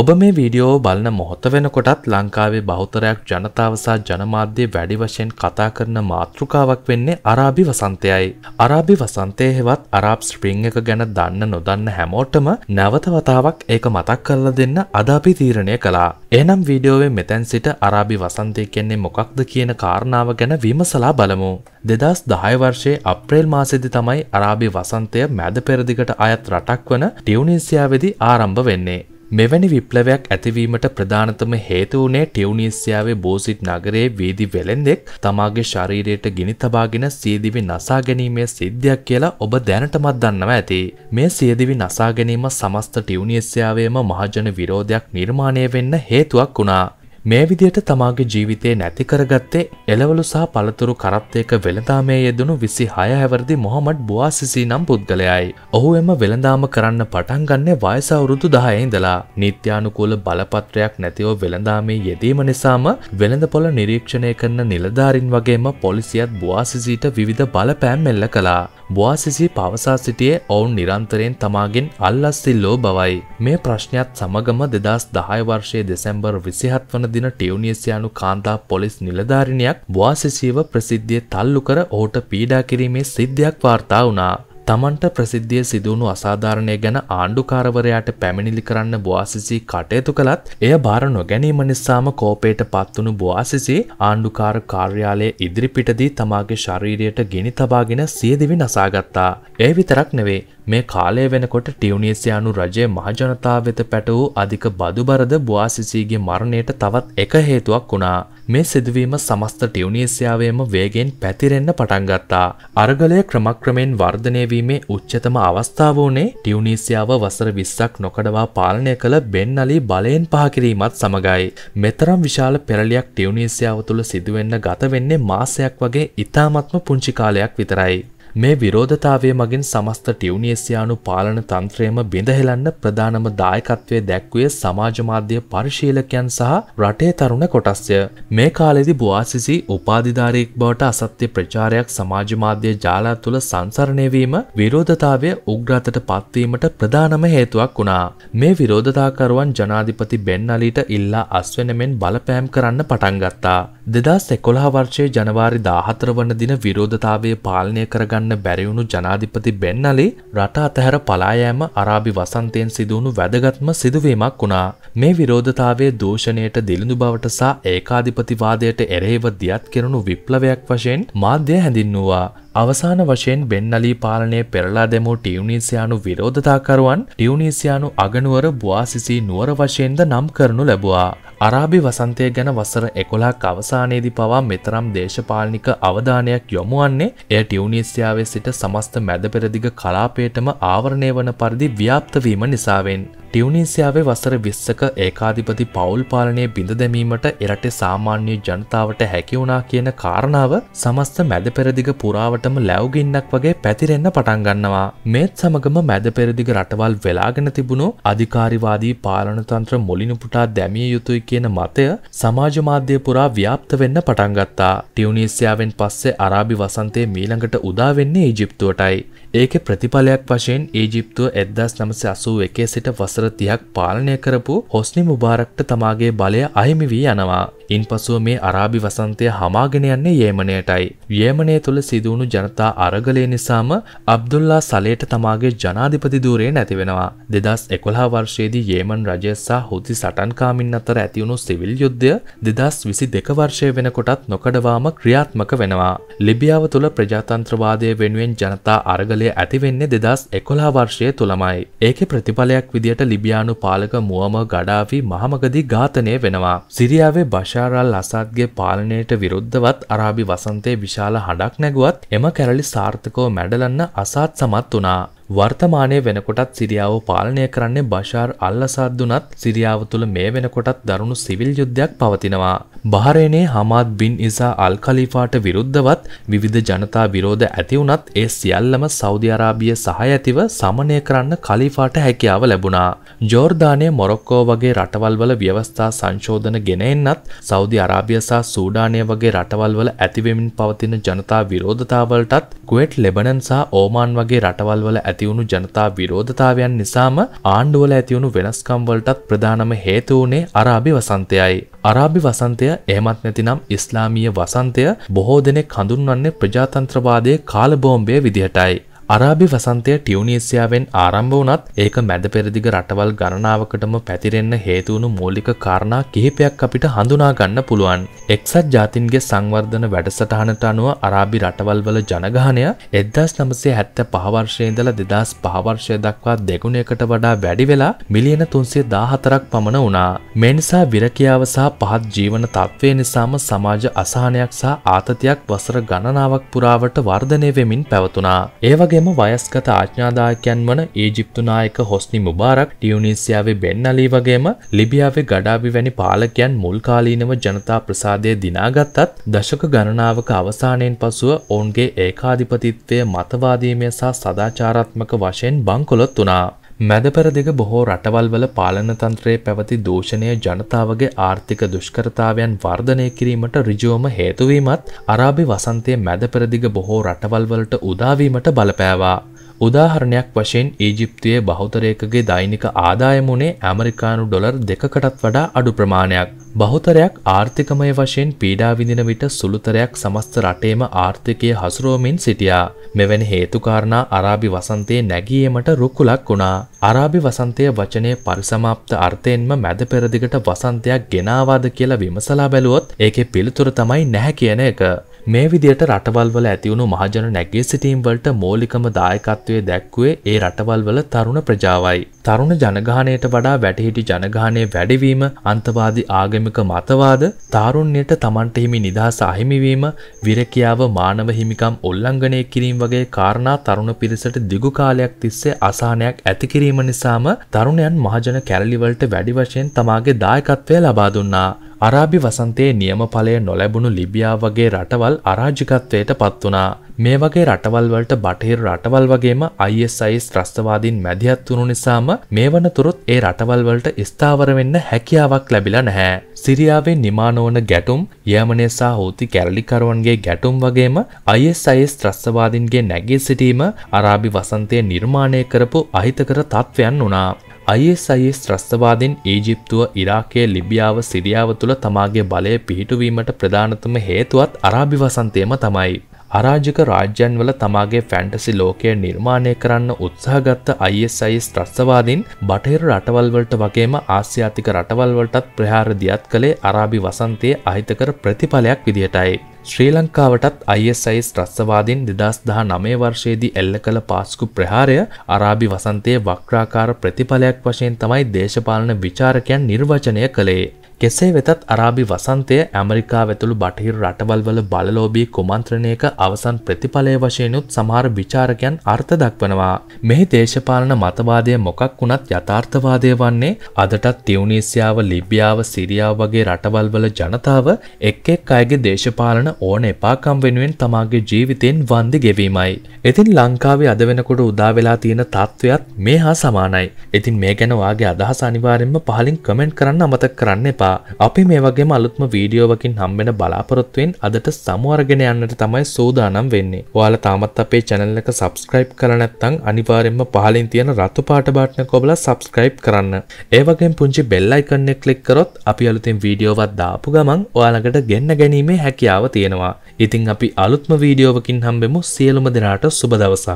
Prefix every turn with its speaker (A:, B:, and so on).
A: ඔබ මේ වීඩියෝ බලන මොහොත වෙනකොටත් ලංකාවේ බෞතරයක් ජනතාව සහ ජනමාධ්‍ය වැඩි වශයෙන් කතා කරන මාතෘකාවක් වෙන්නේ අරාබි වසන්තයයි. අරාබි වසන්තය හෙවත් අරාබ් ස්ප්‍රිං එක ගැන දන්න නොදන්න හැමෝටම නැවත වතාවක් ඒක මතක් කරලා දෙන්න අද අපි තීරණය කළා. එහෙනම් වීඩියෝවේ මෙතැන් සිට අරාබි වසන්තය කියන්නේ මොකක්ද කියන කාරණාව ගැන විමසලා බලමු. දෙදස් දහය වර්ෂයේ අප්‍රේල් මාසෙදි තමයි අරාබි වසන්තය මැද පෙරදිගට අයත් රටක් වන ටියවනිසියාවෙදි ආරම්භ වෙන්නේ. මෙවැනි විප්ලවයක් ඇතිවීමට ප්‍රධානතම හේතු වුණේ ටියවුනීසියාවේ බෝසිට් නගරයේ වීදි වෙළෙන්දෙක් තමාගේ ශරීරයට ගිනි තබාගෙන සියදිවි නසා ගැනීමේ සිද්ධියක් කියලා ඔබ දැනටමත් දන්නවා ඇති. මේ සියදිවි නසා ගැනීම සමස්ත ටියුනීසියාවේම මහජන විරෝධයක් නිර්මාණය වෙන්න හේතුවක් වුණා. මේ විදියට තමාගේ ජීවිතය නැති කරගත්තේ එලවලු සහ පළතුරු කරත්තයක වෙළඳාමේ යෙදනු විසි හය හැවරදි මොහමට් බවාසිසි නම් පුද්ගලයයි. ඔහු එම වෙළඳාම කරන්න පටන්ගන්නේ වයසවුරුදු දහයඉඳලා නිත්‍යානුකූල බලපත්‍රයක් නැතිවෝ වෙළඳාමේ යෙදීම නිසාම වෙළඳපොල නිරීක්ෂණය කරන නිලධාරින් වගේම පොලිසියත් බවාසිසිට විධ බලපෑම් එල්ල කලා. බවාසිසි පවසා සිටියේ ඔවුන් නිරන්තරයෙන් තමාගෙන් අල්ලස්සිල්ලෝ බවයි. මේ ප්‍රශ්නයක්ත් සමගම දෙදස් දහය වර්ෂයේ දෙසැම්බර් විසිහත් වන දින ටියවනිස් යනු කාන්තා පොලිස් නිලධාරිණයක් වාසසීව ප්‍රසිද්ධිය තල්ලු කර ඔහුට පීඩා කිරීමේ සිද්ධයක් වාර්තා වුණා. තමන්ට ප්‍රසිද්ධිය සිදුවුණු අසාධාරණය ගැන ආණ්ඩුකාරවරයාට පැමිණිලි කරන්න බවාසිසි කටයුතු කළත් එය බාර නොගැනීම නිසාම කෝපයට පත්වුණු බවාසිසි ආණ්ඩුකාර කාර්යාලය ඉදිරිපිටදී තමාගේ ශරීරයට ගිනි තබාගෙන සියදිවි නසාගත්තා. ඒ විතරක් නෙවේ මේ කාලය වෙනකොට ටියවනීසියානු රජයේ මහජනතාව වෙත පැටවූ අධික බදුබරද බවාසිසීගේ මරණයට තවත් එක හේතුවක් වුණා. මේ සිදුවීම සමස්ත ටියවනීසියාවේම වේගෙන් පැතිරෙන්න පටන්ගත්තා. අරගලය ක්‍රමක්‍රමෙන් වර්ධනයවීමේ උච්චතම අවස්ථාව වනේ ටියවනීසියාව වසර විස්සක් නොකඩවා පාලනය කළ බෙන්නලි බලයෙන් පහකිරීමත් සමඟයි. මෙතරම් විශාල පෙරලියක් ටියවනීසියාව තුළ සිදුවෙන්න ගතවෙන්නේ මාසයක් වගේ ඉතාමත්ම පුංචිකාලයක් විතරයි. මේ විරෝධතාවය මගින් සමස්ත ටියවනිේසියානු පාලන තන්ත්‍රයම බිඳහෙලන්න ප්‍රධානම දායකත්වය දැක්වේ සමාජමාධ්‍ය පරිශීලකයන් සහ රටේ තරුණ කොටස්ය. මේ කාලෙදි බවාසිසි උපාධිධාරයෙක් බවට අසත්‍ය ප්‍රචාරයක් සමාජමාධ්‍ය ජාලා තුළ සංසරණයවීම විරෝධතාවය උග්‍රතට පත්වීමට ප්‍රධානම හේතුවක් වුණා. මේ විරෝධතාකරුවන් ජනාධිපති බෙන්නලීට ඉල්ලා අස්වෙනමෙන් බලපෑම් කරන්න පටන්ගත්තා. දෙදස් එකොළහ වර්ෂයේ ජනවාරි දාහතර වන දින විරෝධතාවය පාලනය කරගන්න බැරිවුණු ජනාධිපති බෙන්නලේ රට අතහැර පලායෑම අරාබි වසන්තයෙන් සිදුවුණු වැදගත්ම සිදුවීමක් වුණා. මේ විරෝධතාවය දූෂණයට දිළිඳු බවට සහ ඒකාධිපතිවාදයට එරෙහිව දියත් කෙරුණු විප්ලවයක් වශයෙන් මාධ්‍ය හැඳින්වූවා. අවසාන වශයෙන් බෙන්නලී පාලනය පෙරලා දැමූ ටියුනිසියානු විරෝධතාකරුවන් ටියුනිසියානු අගනුවර බුවාසිසි නුවර වශයෙන්ද නම් කරනු ලැබවා. අරාබි වසන්තය ගැන වසර එකොලාක් අවසානයේදි පවා මෙතරම් දේශපාලනික අවධානයක් යොමුවන්නේ එය ටියවනිස්යාවේ සිට සමස්ත මැද පෙරදිග කලාපේටම ආවරණය වන පරිදි ව්‍යාප්තවීම නිසාවෙන්. ටියවනිසියාවේ වසර විස්සක ඒකාධිපති පවුල් පාලනය බිඳ දැමීමට එරට සාමාන්‍ය ජනතාවට හැකිවුණා කියන කාරණාව සමස්ත මැද පෙරදිග පුරාවටම ලැවගින්නක් වගේ පැතිරෙන්න පටන්ගන්නවා. මේත් සමගම මැද පෙරදිග රටවල් වෙලාගෙන තිබුණු අධිකාරිවාදී පාලනතන්ත්‍ර මුලිනුපුටා දැමිය යුතුයි කියන මතය සමාජ මාධ්‍ය පුරා ව්‍යාප්ත වෙන්න පටන්ගත්තා. ටියවනිසියාවෙන් පස්සේ අරාබි වසන්තය මීළඟට උදාවෙන්නේ ඊජිප්තුවටයි. ඒකෙ ප්‍රතිඵලයක් වශයෙන් ඊජිප්තුව එදදස් නමස අසූ එකේ සිට වසර වසර තියක් පාලනය කරපු හොස්නි මුබාරක්ට තමාගේ බලය අහිමි වී යනවා. ඉන් පසුව මේ අරාබි වසන්තය හමාගෙන යන්නේ යේමනයටයි. යේමනය තුළ සිදුවුණු ජනතා අරගලය නිසාම අබ්දුල්ලා සලේට තමාගේ ජනාධිපති දූරේ නැතිවෙනවා. දෙදස් එකොළහා වර්ෂයේදී යේමන් රජය සහ හුති සටන්කාමින් අතර ඇතිවුණු සිවිල් යුද්ධය දෙදස් විසි දෙක වර්ෂය වෙනකොටත් නොකඩවාම ක්‍රියාත්මක වෙනවා. ලිබියාව තුළ ප්‍රජාතන්ත්‍රවාදය වෙනුවෙන් ජනතා අරගලය ඇතිවෙන්නේ දෙදස් එකොළහා වර්ෂය තුළමයි. ඒක ප්‍රතිඵලයක් විදියට ලිබියානු පාලක මුවම ගඩාවි මහමගදී ඝාතනය වෙනවා. සිරියාවේ භෂ බෂාරල් අසාත්ගේ පාලනයට විරුද්ධවත් අරාබි වසන්තයේ විශාල හඬක් නැගුවත් එම කැරලි සාර්ථකව මැඩලන්න අසාත් සමත් වනා වර්තමානය වෙනකොටත් සිරියාව පාලනය කරන්නේ බෂාර් අල්ලසාද්දුනත් සිරියාව තුළ මේ වෙනකොටත් දරුණු සිවිල් යුද්ධයක් පවතිනවා. බහරේනේ හමාත් බින් ඉසා අල්කලිෆාට විරුද්ධවත් විවිධ ජනතා විරෝධ ඇතිවුනත් ඒ සියල්ලම සෞදි අරාබිය සහ ඇතිව සමනය කරන්න කලිෆාට හැකියාව ලැබුණා. ජෝර්ධානය මොරොක්කෝ වගේ රටවල්වල ව්‍යවස්ථා සංශෝධන ගෙනෙන්නත් සෞදි අරාබිය සහ සූඩානය වගේ රටවල්වල ඇතිවෙමින් පවතින ජනතා විරෝධතාවලටත් කුවෙට් ලෙබනන් සහ ඕමාන් වගේ රටවල්වල ඇති ඇතිවුණු ජනතා විරෝධතාවයන් නිසාම ආණ්ඩුවල ඇතිවුණු වෙනස්කම් වලටත් ප්‍රධානම හේතු වුණේ අරාබි වසන්තයයි. අරාබි වසන්තය එහෙමත් නැතිනම් ඉස්ලාමීය වසන්තය බොහෝ දෙනෙක් හඳුන්වන්නේ ප්‍රජාතන්ත්‍රවාදයේ කාලබෝම්බය විදිහටයි. අරාබි වසන්තය ටියවනිසියාවෙන් ආරම්භ වනත් ඒක මැද පෙරදිග රටවල් ගණනාවකටම පැතිරෙන්න හේතුවුණු මූලික කාරණා කිහිපයක් අපිට හඳුනාගන්න පුළුවන්. එක්සත් ජාතින්ගේ සංවර්ධන වැඩසටහනට අනුව අරාබි රටවල්වල ජනගහනය එදදස් නමසේ හැත්ත පහවර්ශයදල දෙදස් පහවර්ෂය දක්වා දෙගුණයකට වඩා වැඩි වෙලා මිලියන තුන්සේ දාහතරක් පමණ වුණා. මෙනිසා විරකියාව සහ පහත් ජීවන තත්ත්වය නිසාම සමාජ අසාහනයක් සහ ආතතියක් වසර ගණනාවක් පුරාවට වර්ධනය වෙමින් පැවතුනා. ඒවගේ එවගේම වයස්ගත ආඥාදායකයන් වන ඊජිප්තුනායක හොස්නි මුබාරක් ටියුනිසියාවේ බෙන්නලී වගේම ලිබියාවේ ගඩාබි වැනි පාලකයන් මුල්කාලීනව ජනතා ප්‍රසාදය දිනාගත්තත් දශක ගණනාවක අවසානයෙන් පසුව ඔවුන්ගේ ඒකාධිපතිත්වය මතවාදීමය සහ සදාචාරාත්මක වශයෙන් බංකොලොත් වනා. මැදපර දෙක බොහෝ රටවල්වල පාලනතන්ත්‍රයේ පැවති දූෂණය ජනතාවගේ ආර්ථික දුෂ්කරතාවයන් වර්ධනය කිරීමට ඍජුවම හේතුවීමත් අරාබි වසන්තයේ මැදපරදිග බොහෝ රටවල්වලට උදාවීමට බලපෑවා. උදාහරණයක් වශයෙන් ඊජිප්තුවේ බහුතරයකගේ දෛනික ආදායම වුණේ ඇමරිකානු ඩොලර් දෙකකටත් වඩා අඩු ප්‍රමාණයක්. බහුතරයක් ආර්ථිකමය වශයෙන් පීඩා විඳින විට සුළුතරයක් සමස්ත රටේම ආර්ථිකය හසුරුවමින් සිටියා. මෙවැනි හේතුකාරණා අරාබි වසන්තයේ නැගීමට රුකුලක් වුණා. අරාබි වසන්තය වචනය පරිසමාප්ත අර්ථයෙන්ම මැද පෙරදිගට වසන්තයක් ගෙනාවාද කියලා විමසලා බැලුවොත් ඒකේ පිළිතුර තමයි නැහැ කියන එක. මේ විදියට රටවල්වල ඇතිවුණු මහජන නැගේ සිටීම් වලට මූලිකම දායකත්වය දැක්වේ ඒ රටවල්වල තරුණ ප්‍රජාවයි. තරුණ ජනගානයට වඩා වැටහිටි ජනගානය වැඩවීම අන්තවාදි ආගමික මතවාද තාරුණ්‍යයට තමන්ට හිමි නිදහස අහිමිවීම විරකියාව මානව හිමිකම් ඔල්ලංඝනය කිරීම වගේ කාරණා තරුණ පිරිසට දිගු කාලයක් තිස්සේ අසානයක් ඇතිකිරීම නිසාම තරුණයන් මහජන කැරලිවලට වැඩි වශයෙන් තමාගේ දායකත්වය ලබා දුන්නා. අරාබි වසන්තයේ නියමඵලය නොලැබුණු ලිබියා වගේ රටවල් අරාජිකත්වයට පත්වනා. මේ වගේ රටවල් වලට බටහිර රටවල් වගේම ISIS ත්‍රස්තවාදීන් මැදිහත් වුණු නිසාම මේ වනතුරුත් ඒ රටවල් වලට ස්ථාවර වෙන්න හැකියාවක් ලැබිලා නැහැ. සිරියාවේ නිමානෝන ගැටුම් යෑමනේ සහ හෝති කැරලිකරුවන්ගේ ගැටුම් වගේම ISIS ත්‍රස්තවාදින්ගේ නැගී සිටීම අරාබි වසන්තය නිර්මාණය කරපු අහිතකර තත්ත්වයන් වුණා. ISIS ත්‍රස්තවාදෙන් ඊජිප්තුව ඉරාකය ලිබියාව සිරියාව තුළ තමාගේ බලය පිහිටුවීමට ප්‍රධානතම හේතුවත් අරාභිවසන්තයම තමයි. අරාජික රාජ්‍යන්වල තමාගේ ෆැන්ටසි ලෝකය නිර්මාණය කරන්න උත්සාහගත්ත ISIS ත්‍රස්තවාදින් බටහිර රටවල්වලට වගේම ආසියාතික රටවල්වලටත් ප්‍රහාරදියත් කළේ අරාබි වසන්තයේ අහිතකර ප්‍රතිඵලයක් විදිහටයි. ශ්‍රී ලංකාවටත් ISIS ත්‍රස්තවාදින් දෙදස් දහ නමේ වර්ෂයේදී එල්ල කළ පාස්කු ප්‍රහාරය අරාබි වසන්තයේ වක්්‍රාකාර ප්‍රතිඵලයක් වශයෙන් තමයි දේශපාලන විචාරකයන් නිර්වචනය කළේ. කෙසේ වෙතත් අරාබි වසන්තය ඇමරිකා ඇතුළු බටහිර රටවල්වල බලලෝබී කුමන්ත්‍රණයක අවසන් ප්‍රතිඵලය වශයනුත් සමහර විචාරකයන් අර්ථ දක්වනවා. මෙහි දේශපාලන මතවාදය මොකක් වුණත් යථාර්ථවාදය වන්නේ අදටත් තිවුණීසියාව ලිබ්‍යාව සිරියාව වගේ රටවල්වල ජනතාව එක් එක් අයගේ දේශපාලන ඕන එපාකම් වෙනුවෙන් තමාගේ ජීවිතයෙන් වන්දි ගෙවීමයි. ඉතින් ලංකාවේ අද වෙනකොට උදාවෙලා තියෙන තත්ත්වයත් මේ හා සමානයි. ඉතින් මේ ගැන වාගේ අදහස අනිවාර්යෙන්ම පහලින් කමෙන්ට් කරන්න අමතක කරන්න එපා. එපා අපි මේ වගේම අලුත්ම වීඩියෝවකින් හම්බෙන බලාපොරොත්තුවෙන් අදට සමුවර්ගෙන යන්නට තමයි සූදානම් වෙන්නේ ඔයාල තාමත් අපේ චැනල් එක සබස්ක්‍රයිබ් කරනැත්තං අනිවාරෙන්ම පහලින් තියෙන රතු පාට බාට්න කොබල සබස්ක්‍රයිබ් කරන්න ඒවගේ පුංචි බෙල්ලයිකන්නෙ කලික් කරොත් අපි අලුතින් වීඩියෝවත් දාපු ගමන් ඔයාලකට ගෙන්න්න ගැනීමේ හැකියාව තියෙනවා ඉතිං අපි අලුත්ම වීඩියෝවකින් හම්බෙමු සියලුම දෙනාට සුබදවසක්